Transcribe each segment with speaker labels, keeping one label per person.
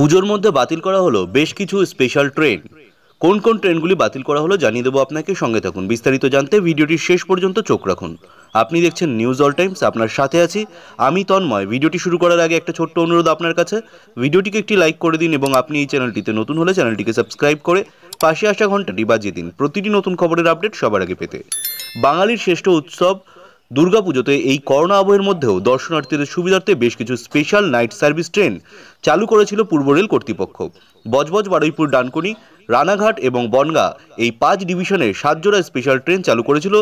Speaker 1: পুজোর মধ্যে বাতিল করা হলো বেশ কিছু স্পেশাল ট্রেন কোন কোন ট্রেনগুলি বাতিল করা হলো জানিয়ে দেবো আপনাকে সঙ্গে থাকুন বিস্তারিত জানতে ভিডিওটি শেষ পর্যন্ত চোখ রাখুন আপনি দেখছেন নিউজ অল টাইমস আপনার সাথে আছি আমি তন্ময় ভিডিওটি শুরু করার আগে একটা ছোট্ট অনুরোধ আপনার কাছে ভিডিওটিকে একটি লাইক করে দিন এবং আপনি এই চ্যানেলটিতে নতুন হলে চ্যানেলটিকে সাবস্ক্রাইব করে পাশে আসা ঘন্টাটি বাজিয়ে দিন প্রতিটি নতুন খবরের আপডেট সবার আগে পেতে বাঙালির শ্রেষ্ঠ উৎসব দুর্গাপুজোতে এই করোনা আবহের মধ্যেও দর্শনার্থীদের সুবিধার্থে বেশ কিছু স্পেশাল নাইট সার্ভিস ট্রেন চালু করেছিল পূর্ব রেল কর্তৃপক্ষ বজবজ বারুইপুর ডানকুনি রানাঘাট এবং বনগা এই পাঁচ ডিভিশনে সাতজোড়া স্পেশাল ট্রেন চালু করেছিল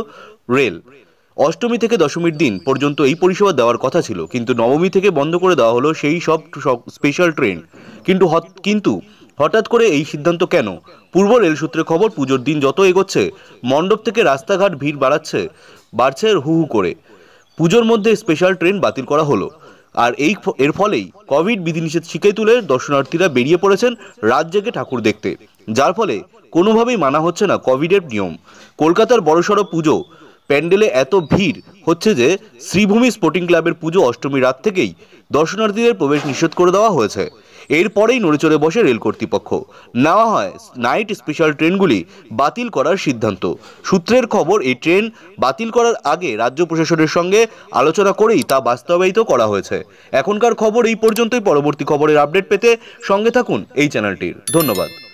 Speaker 1: রেল অষ্টমী থেকে দশমীর দিন পর্যন্ত এই পরিষেবা দেওয়ার কথা ছিল কিন্তু নবমী থেকে বন্ধ করে দেওয়া হলো সেই সব স্পেশাল ট্রেন কিন্তু কিন্তু হঠাৎ করে এই সিদ্ধান্ত কেন পূর্ব রেল সূত্রে খবর পুজোর দিন যত এগোচ্ছে মণ্ডপ থেকে রাস্তাঘাট ভিড় বাড়াচ্ছে বাড়ছে হু হু করে পুজোর মধ্যে স্পেশাল ট্রেন বাতিল করা হলো আর এই এর ফলেই কোভিড বিধিনিষেধ শিখে তুলে দর্শনার্থীরা বেরিয়ে পড়েছেন রাত ঠাকুর দেখতে যার ফলে কোনোভাবেই মানা হচ্ছে না কোভিডের নিয়ম কলকাতার বড়সড় পুজো প্যান্ডেলে এত ভিড় হচ্ছে যে শ্রীভূমি স্পোর্টিং ক্লাবের পুজো অষ্টমী রাত থেকেই দর্শনার্থীদের প্রবেশ নিষেধ করে দেওয়া হয়েছে এরপরেই নড়েচড়ে বসে রেল কর্তৃপক্ষ নেওয়া হয় নাইট স্পেশাল ট্রেনগুলি বাতিল করার সিদ্ধান্ত সূত্রের খবর এই ট্রেন বাতিল করার আগে রাজ্য প্রশাসনের সঙ্গে আলোচনা করেই তা বাস্তবায়িত করা হয়েছে এখনকার খবর এই পর্যন্তই পরবর্তী খবরের আপডেট পেতে সঙ্গে থাকুন এই চ্যানেলটির ধন্যবাদ